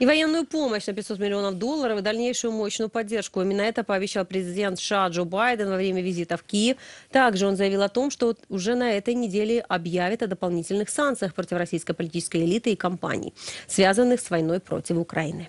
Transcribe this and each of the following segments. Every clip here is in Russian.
И военную помощь на 500 миллионов долларов и дальнейшую мощную поддержку. Именно это пообещал президент США Джо Байден во время визита в Киев. Также он заявил о том, что уже на этой неделе объявит о дополнительных санкциях против российской политической элиты и компаний, связанных с войной против Украины.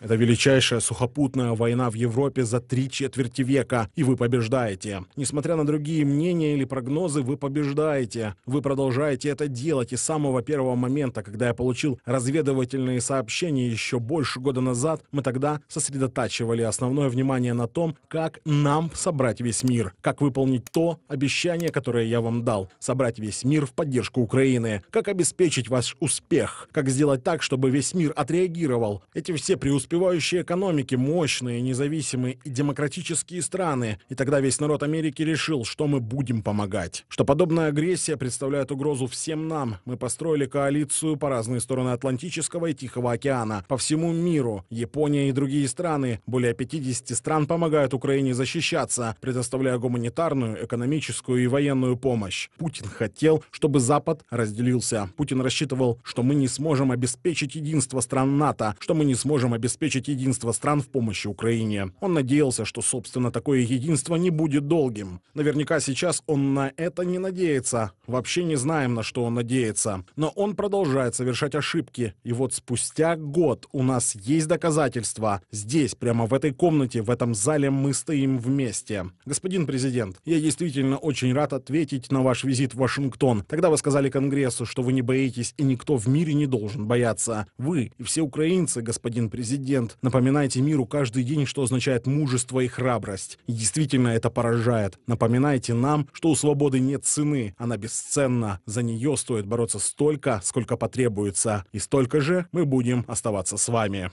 Это величайшая сухопутная война в Европе за три четверти века, и вы побеждаете. Несмотря на другие мнения или прогнозы, вы побеждаете. Вы продолжаете это делать, и с самого первого момента, когда я получил разведывательные сообщения еще больше года назад, мы тогда сосредотачивали основное внимание на том, как нам собрать весь мир, как выполнить то обещание, которое я вам дал, собрать весь мир в поддержку Украины, как обеспечить ваш успех, как сделать так, чтобы весь мир отреагировал. Эти все преуспевания преуспевающие экономики, мощные, независимые и демократические страны. И тогда весь народ Америки решил, что мы будем помогать. Что подобная агрессия представляет угрозу всем нам. Мы построили коалицию по разные стороны Атлантического и Тихого океана, по всему миру. Япония и другие страны, более 50 стран помогают Украине защищаться, предоставляя гуманитарную, экономическую и военную помощь. Путин хотел, чтобы Запад разделился. Путин рассчитывал, что мы не сможем обеспечить единство стран НАТО, что мы не сможем обеспечить обеспечить единство стран в помощи Украине. Он надеялся, что, собственно, такое единство не будет долгим. Наверняка сейчас он на это не надеется. Вообще не знаем, на что он надеется. Но он продолжает совершать ошибки. И вот спустя год у нас есть доказательства. Здесь, прямо в этой комнате, в этом зале мы стоим вместе. Господин президент, я действительно очень рад ответить на ваш визит в Вашингтон. Тогда вы сказали Конгрессу, что вы не боитесь, и никто в мире не должен бояться. Вы и все украинцы, господин президент, президент. Напоминайте миру каждый день, что означает мужество и храбрость. И действительно это поражает. Напоминайте нам, что у свободы нет цены. Она бесценна. За нее стоит бороться столько, сколько потребуется. И столько же мы будем оставаться с вами.